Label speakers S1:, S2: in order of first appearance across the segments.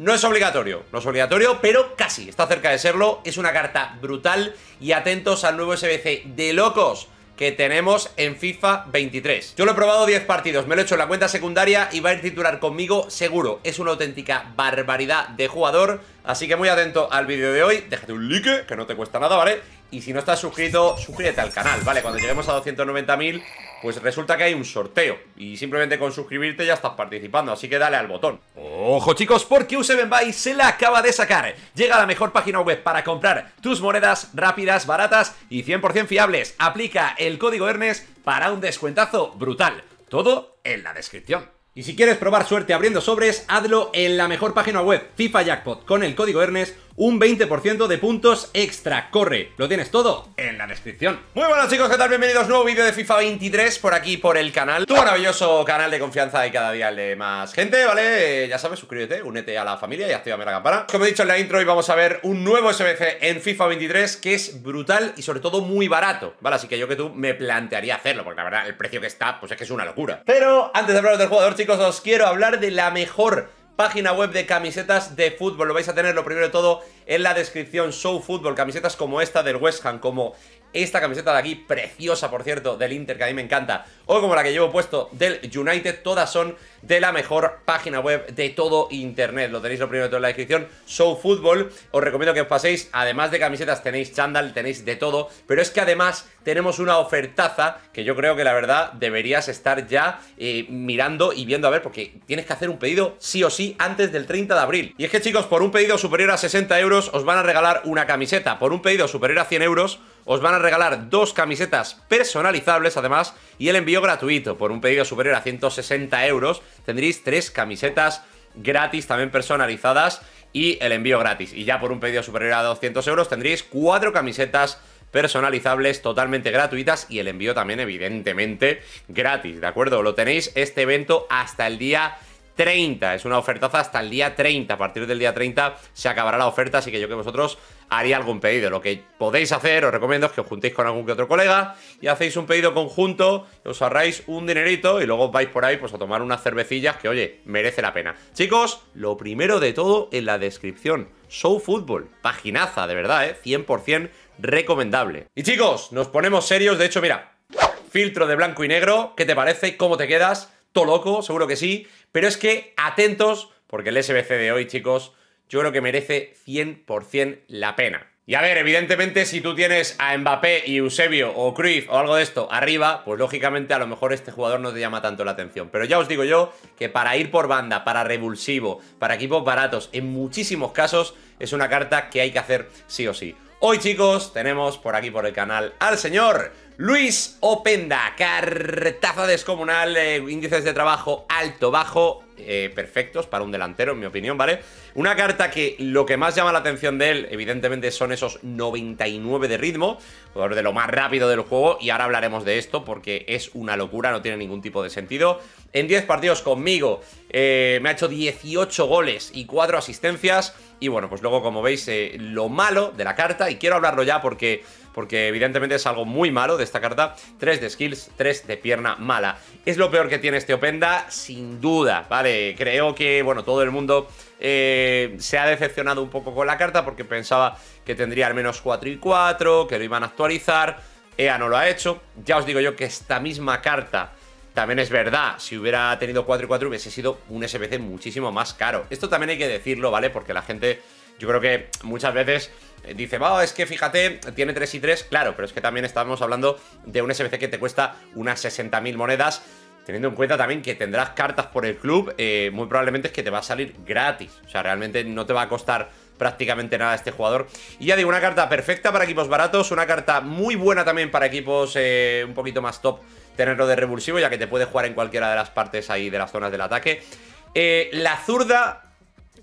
S1: No es obligatorio, no es obligatorio, pero casi, está cerca de serlo. Es una carta brutal y atentos al nuevo SBC de locos que tenemos en FIFA 23. Yo lo he probado 10 partidos, me lo he hecho en la cuenta secundaria y va a ir titular conmigo seguro. Es una auténtica barbaridad de jugador, así que muy atento al vídeo de hoy. Déjate un like, que no te cuesta nada, ¿vale? Y si no estás suscrito, suscríbete al canal, ¿vale? Cuando lleguemos a 290.000, pues resulta que hay un sorteo. Y simplemente con suscribirte ya estás participando, así que dale al botón. Ojo chicos, porque 7 Buy se la acaba de sacar. Llega a la mejor página web para comprar tus monedas rápidas, baratas y 100% fiables. Aplica el código ERNES para un descuentazo brutal. Todo en la descripción. Y si quieres probar suerte abriendo sobres, hazlo en la mejor página web FIFA Jackpot con el código ERNES un 20% de puntos extra. Corre, lo tienes todo en la descripción. Muy buenas chicos, ¿qué tal? Bienvenidos a un nuevo vídeo de FIFA 23 por aquí, por el canal. Tu maravilloso canal de confianza y cada día le de más gente, ¿vale? Eh, ya sabes, suscríbete, únete a la familia y activa la campana. Como he dicho en la intro, hoy vamos a ver un nuevo SBC en FIFA 23 que es brutal y sobre todo muy barato, ¿vale? Así que yo que tú me plantearía hacerlo, porque la verdad el precio que está, pues es que es una locura. Pero antes de hablar del jugador, chicos, os quiero hablar de la mejor página web de camisetas de fútbol. Lo vais a tener lo primero de todo en la descripción. Show Fútbol, camisetas como esta del West Ham, como esta camiseta de aquí, preciosa por cierto, del Inter que a mí me encanta O como la que llevo puesto del United Todas son de la mejor página web de todo internet Lo tenéis lo primero en la descripción Show Football Os recomiendo que os paséis Además de camisetas tenéis chándal, tenéis de todo Pero es que además tenemos una ofertaza Que yo creo que la verdad deberías estar ya eh, mirando y viendo a ver Porque tienes que hacer un pedido sí o sí antes del 30 de abril Y es que chicos, por un pedido superior a 60 euros os van a regalar una camiseta Por un pedido superior a 100 euros os van a regalar dos camisetas personalizables además y el envío gratuito. Por un pedido superior a 160 euros tendréis tres camisetas gratis también personalizadas y el envío gratis. Y ya por un pedido superior a 200 euros tendréis cuatro camisetas personalizables totalmente gratuitas y el envío también evidentemente gratis, ¿de acuerdo? Lo tenéis este evento hasta el día 30. Es una ofertaza hasta el día 30. A partir del día 30 se acabará la oferta, así que yo que vosotros haría algún pedido. Lo que podéis hacer, os recomiendo, es que os juntéis con algún que otro colega y hacéis un pedido conjunto, os ahorráis un dinerito y luego vais por ahí pues, a tomar unas cervecillas que, oye, merece la pena. Chicos, lo primero de todo en la descripción. Show Football, paginaza, de verdad, 100% eh, recomendable. Y chicos, nos ponemos serios. De hecho, mira, filtro de blanco y negro. ¿Qué te parece? ¿Cómo te quedas? todo loco, seguro que sí, pero es que atentos, porque el SBC de hoy, chicos, yo creo que merece 100% la pena. Y a ver, evidentemente, si tú tienes a Mbappé y Eusebio o Cruyff o algo de esto arriba, pues lógicamente a lo mejor este jugador no te llama tanto la atención. Pero ya os digo yo que para ir por banda, para revulsivo, para equipos baratos, en muchísimos casos es una carta que hay que hacer sí o sí. Hoy, chicos, tenemos por aquí por el canal al señor Luis Openda, cartaza descomunal, eh, índices de trabajo alto, bajo, eh, perfectos para un delantero, en mi opinión, ¿vale? Una carta que lo que más llama la atención de él, evidentemente, son esos 99 de ritmo, jugador de lo más rápido del juego, y ahora hablaremos de esto porque es una locura, no tiene ningún tipo de sentido. En 10 partidos conmigo eh, me ha hecho 18 goles y 4 asistencias. Y bueno, pues luego como veis eh, lo malo de la carta, y quiero hablarlo ya porque, porque evidentemente es algo muy malo de esta carta, 3 de skills, 3 de pierna mala. Es lo peor que tiene este Openda, sin duda, ¿vale? Creo que, bueno, todo el mundo eh, se ha decepcionado un poco con la carta porque pensaba que tendría al menos 4 y 4, que lo iban a actualizar. EA no lo ha hecho. Ya os digo yo que esta misma carta también es verdad, si hubiera tenido 4 y 4 hubiese sido un SBC muchísimo más caro. Esto también hay que decirlo, ¿vale? Porque la gente, yo creo que muchas veces eh, dice, va, oh, es que fíjate, tiene 3 y 3, claro, pero es que también estamos hablando de un SBC que te cuesta unas 60.000 monedas, teniendo en cuenta también que tendrás cartas por el club, eh, muy probablemente es que te va a salir gratis, o sea, realmente no te va a costar prácticamente nada este jugador. Y ya digo, una carta perfecta para equipos baratos, una carta muy buena también para equipos eh, un poquito más top tenerlo de revulsivo, ya que te puede jugar en cualquiera de las partes ahí de las zonas del ataque. Eh, la zurda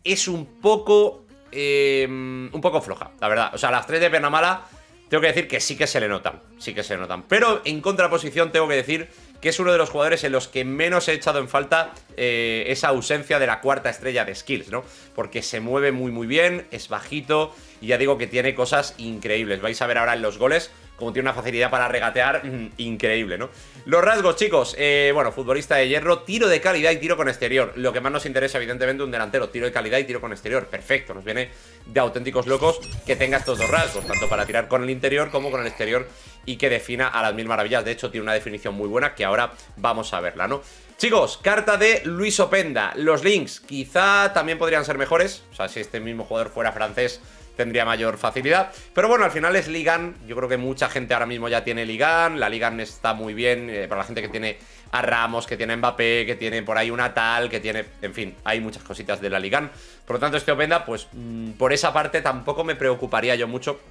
S1: es un poco. Eh, un poco floja, la verdad. O sea, las tres de pierna tengo que decir que sí que se le notan. Sí que se le notan. Pero en contraposición, tengo que decir que es uno de los jugadores en los que menos he echado en falta eh, esa ausencia de la cuarta estrella de skills, ¿no? Porque se mueve muy, muy bien, es bajito y ya digo que tiene cosas increíbles. Vais a ver ahora en los goles como tiene una facilidad para regatear increíble, ¿no? Los rasgos, chicos, eh, bueno, futbolista de hierro, tiro de calidad y tiro con exterior. Lo que más nos interesa, evidentemente, un delantero, tiro de calidad y tiro con exterior. Perfecto, nos viene de auténticos locos que tenga estos dos rasgos, tanto para tirar con el interior como con el exterior y que defina a las mil maravillas. De hecho, tiene una definición muy buena que ahora vamos a verla, ¿no? Chicos, carta de Luis Openda. Los links quizá también podrían ser mejores. O sea, si este mismo jugador fuera francés tendría mayor facilidad. Pero bueno, al final es Ligan. Yo creo que mucha gente ahora mismo ya tiene Ligan. La Ligan está muy bien eh, para la gente que tiene a Ramos, que tiene Mbappé, que tiene por ahí una tal, que tiene... En fin, hay muchas cositas de la Ligan. Por lo tanto, este Openda, pues mm, por esa parte tampoco me preocuparía yo mucho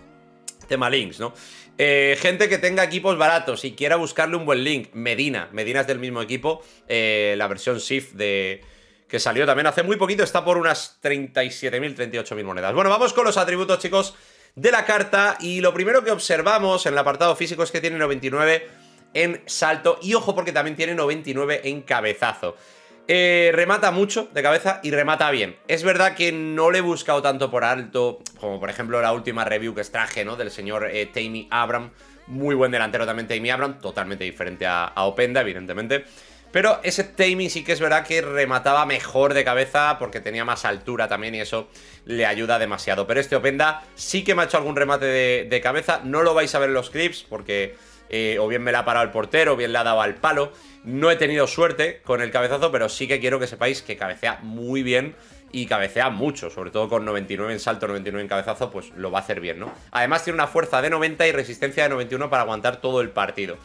S1: tema links, ¿no? Eh, gente que tenga equipos baratos y quiera buscarle un buen link, Medina, Medina es del mismo equipo, eh, la versión shift de, que salió también hace muy poquito, está por unas 37.000, 38.000 monedas. Bueno, vamos con los atributos, chicos, de la carta. Y lo primero que observamos en el apartado físico es que tiene 99 en salto. Y ojo, porque también tiene 99 en cabezazo. Eh, remata mucho de cabeza y remata bien. Es verdad que no le he buscado tanto por alto, como por ejemplo la última review que extraje, ¿no? Del señor eh, Taimi Abram. Muy buen delantero también Tammy Abram, totalmente diferente a, a Openda, evidentemente. Pero ese timing sí que es verdad que remataba mejor de cabeza porque tenía más altura también y eso le ayuda demasiado. Pero este Openda sí que me ha hecho algún remate de, cabeza. No lo vais a ver en los clips porque eh, o bien me la ha parado el portero o bien le ha dado al palo. No he tenido suerte con el cabezazo, pero sí que quiero que sepáis que cabecea muy bien y cabecea mucho, sobre todo con 99 en salto, 99 en cabezazo, pues lo va a hacer bien, ¿no? Además tiene una fuerza de 90 y resistencia de 91 para aguantar todo el partido.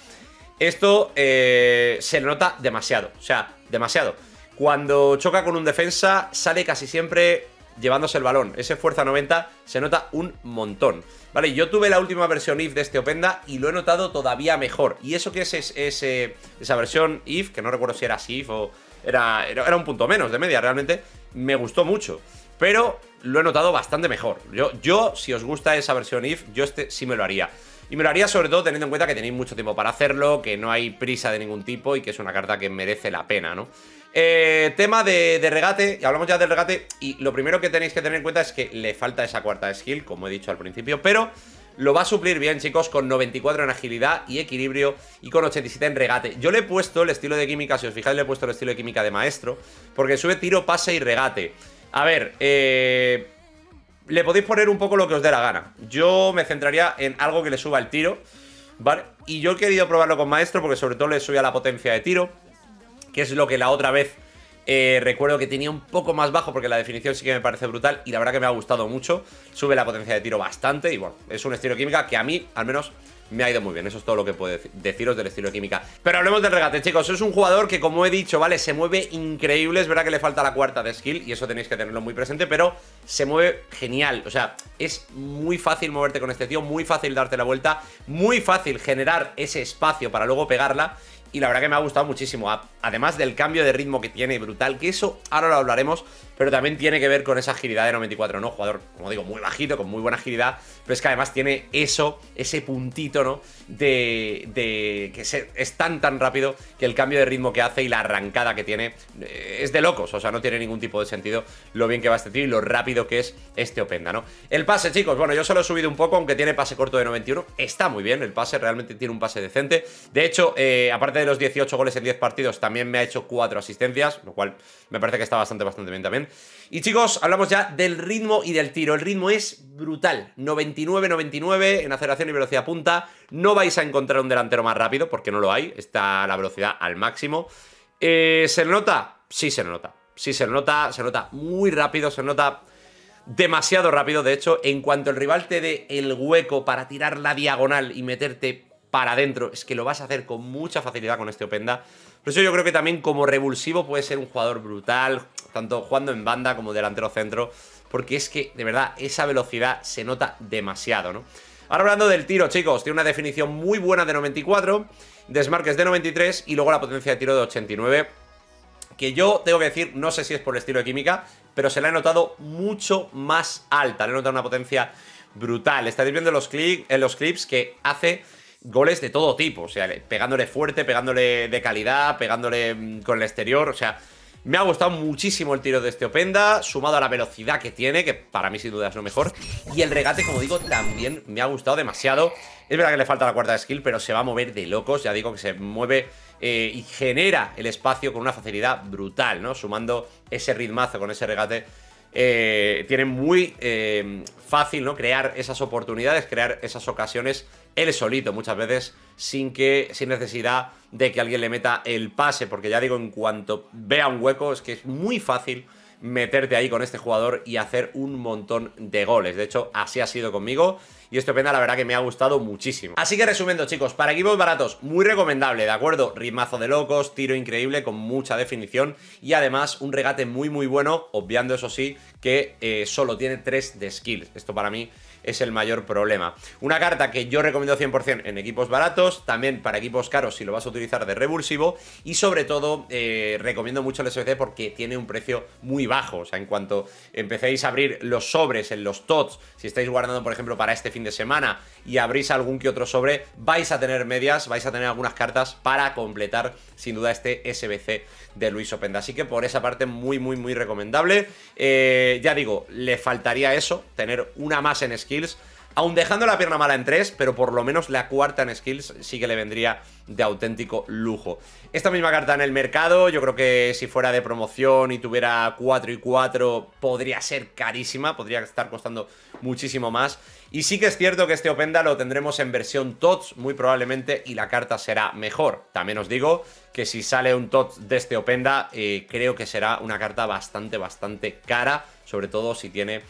S1: Esto eh, se nota demasiado, o sea, demasiado. Cuando choca con un defensa, sale casi siempre llevándose el balón. Ese fuerza 90 se nota un montón. Vale, yo tuve la última versión IF de este Openda y lo he notado todavía mejor. Y eso que es, eh, esa versión IF, que no recuerdo si era SIF o era, era un punto menos de media, realmente, me gustó mucho pero lo he notado bastante mejor. Yo, yo si os gusta esa versión IF, yo este sí me lo haría. Y me lo haría sobre todo teniendo en cuenta que tenéis mucho tiempo para hacerlo, que no hay prisa de ningún tipo y que es una carta que merece la pena, ¿no? Eh, tema de, de regate, y hablamos ya del regate, y lo primero que tenéis que tener en cuenta es que le falta esa cuarta skill, como he dicho al principio, pero lo va a suplir bien, chicos, con 94 en agilidad y equilibrio y con 87 en regate. Yo le he puesto el estilo de química, si os fijáis, le he puesto el estilo de química de maestro, porque sube tiro, pase y regate. A ver, eh, le podéis poner un poco lo que os dé la gana. Yo me centraría en algo que le suba el tiro, ¿vale? Y yo he querido probarlo con Maestro porque sobre todo le subía la potencia de tiro, que es lo que la otra vez eh, recuerdo que tenía un poco más bajo porque la definición sí que me parece brutal y la verdad que me ha gustado mucho. Sube la potencia de tiro bastante y bueno, es un estilo química que a mí al menos me ha ido muy bien. Eso es todo lo que puedo deciros del estilo de química. Pero hablemos del regate, chicos. Es un jugador que, como he dicho, ¿vale? Se mueve increíble. Es verdad que le falta la cuarta de skill y eso tenéis que tenerlo muy presente, pero se mueve genial. O sea, es muy fácil moverte con este tío, muy fácil darte la vuelta, muy fácil generar ese espacio para luego pegarla y la verdad que me ha gustado muchísimo. Además del cambio de ritmo que tiene, brutal, que eso ahora lo hablaremos, pero también tiene que ver con esa agilidad de 94, ¿no? Jugador, como digo, muy bajito, con muy buena agilidad, pero es que además tiene eso, ese puntito, ¿no? De, de que es tan, tan rápido que el cambio de ritmo que hace y la arrancada que tiene eh, es de locos, o sea, no tiene ningún tipo de sentido lo bien que va este tío y lo rápido que es este Openda, ¿no? El pase, chicos, bueno, yo solo he subido un poco, aunque tiene pase corto de 91, está muy bien el pase, realmente tiene un pase decente. De hecho, eh, aparte de los 18 goles en 10 partidos también me ha hecho 4 asistencias, lo cual me parece que está bastante, bastante bien también. Y chicos, hablamos ya del ritmo y del tiro. El ritmo es brutal. 99-99 en aceleración y velocidad punta. No vais a encontrar un delantero más rápido porque no lo hay. Está la velocidad al máximo. Eh, ¿Se nota? Sí, se nota. Sí, se nota. Se nota muy rápido. Se nota demasiado rápido. De hecho, en cuanto el rival te dé el hueco para tirar la diagonal y meterte para adentro. Es que lo vas a hacer con mucha facilidad con este Openda. Por eso yo creo que también como revulsivo puede ser un jugador brutal, tanto jugando en banda como delantero centro, porque es que, de verdad, esa velocidad se nota demasiado, ¿no? Ahora hablando del tiro, chicos, tiene una definición muy buena de 94, desmarques de 93 y luego la potencia de tiro de 89, que yo tengo que decir, no sé si es por el estilo de química, pero se la he notado mucho más alta, le he notado una potencia brutal. Estaréis viendo los, en eh, los clips que hace goles de todo tipo, o sea, pegándole fuerte, pegándole de calidad, pegándole mm, con el exterior, o sea, me ha gustado muchísimo el tiro de este Openda, sumado a la velocidad que tiene, que para mí sin duda es lo mejor. Y el regate, como digo, también me ha gustado demasiado. Es verdad que le falta la cuarta skill, pero se va a mover de locos. Ya digo que se mueve eh, y genera el espacio con una facilidad brutal, ¿no? Sumando ese ritmazo con ese regate. Eh, tiene muy eh, fácil, ¿no? Crear esas oportunidades, crear esas ocasiones él solito muchas veces sin que sin necesidad de que alguien le meta el pase, porque ya digo, en cuanto vea un hueco es que es muy fácil meterte ahí con este jugador y hacer un montón de goles. De hecho, así ha sido conmigo y esto pena la verdad que me ha gustado muchísimo. Así que resumiendo, chicos, para equipos baratos, muy recomendable, ¿de acuerdo? Rimazo de locos, tiro increíble con mucha definición y además un regate muy muy bueno, obviando eso sí que eh, solo tiene 3 de skills. Esto para mí es el mayor problema. Una carta que yo recomiendo 100% en equipos baratos, también para equipos caros si lo vas a utilizar de revulsivo y sobre todo eh, recomiendo mucho el SBC porque tiene un precio muy bajo. O sea, en cuanto empecéis a abrir los sobres en los TOTS, si estáis guardando por ejemplo para este fin de semana y abrís algún que otro sobre, vais a tener medias, vais a tener algunas cartas para completar sin duda este SBC de Luis Openda. Así que por esa parte muy, muy, muy recomendable. Eh, ya digo, le faltaría eso, tener una más en esquina skills. Aún dejando la pierna mala en 3, pero por lo menos la cuarta en skills sí que le vendría de auténtico lujo. Esta misma carta en el mercado, yo creo que si fuera de promoción y tuviera 4 y 4 podría ser carísima, podría estar costando muchísimo más. Y sí que es cierto que este Openda lo tendremos en versión TOTS muy probablemente y la carta será mejor. También os digo que si sale un TOTS de este Openda eh, creo que será una carta bastante, bastante cara, sobre todo si tiene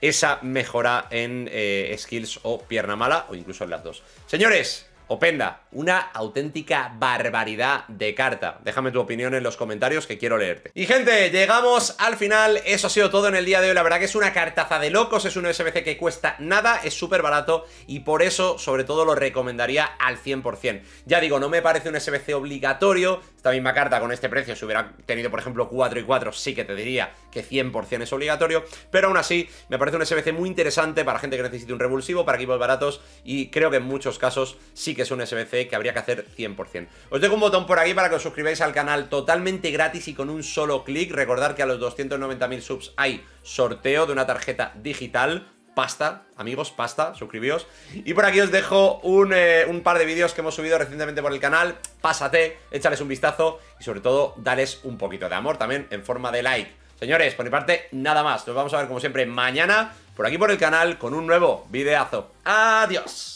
S1: esa mejora en eh, skills o pierna mala o incluso en las dos. Señores, Openda, una auténtica barbaridad de carta. Déjame tu opinión en los comentarios que quiero leerte. Y gente, llegamos al final. Eso ha sido todo en el día de hoy. La verdad que es una cartaza de locos. Es un SBC que cuesta nada, es súper barato y por eso, sobre todo, lo recomendaría al 100%. Ya digo, no me parece un SBC obligatorio. Esta misma carta con este precio, si hubiera tenido, por ejemplo, 4 y 4, sí que te diría que 100% es obligatorio. Pero aún así, me parece un SBC muy interesante para gente que necesite un revulsivo, para equipos baratos y creo que en muchos casos sí que es un SBC que habría que hacer 100%. Os dejo un botón por aquí para que os suscribáis al canal totalmente gratis y con un solo clic. Recordad que a los 290.000 subs hay sorteo de una tarjeta digital pasta, amigos, pasta, suscribíos. Y por aquí os dejo eh, un, par de vídeos que hemos subido recientemente por el canal. Pásate, échales un vistazo y sobre todo, dales un poquito de amor también en forma de like. Señores, por mi parte, nada más. Nos vamos a ver como siempre mañana por aquí por el canal con un nuevo videazo. Adiós.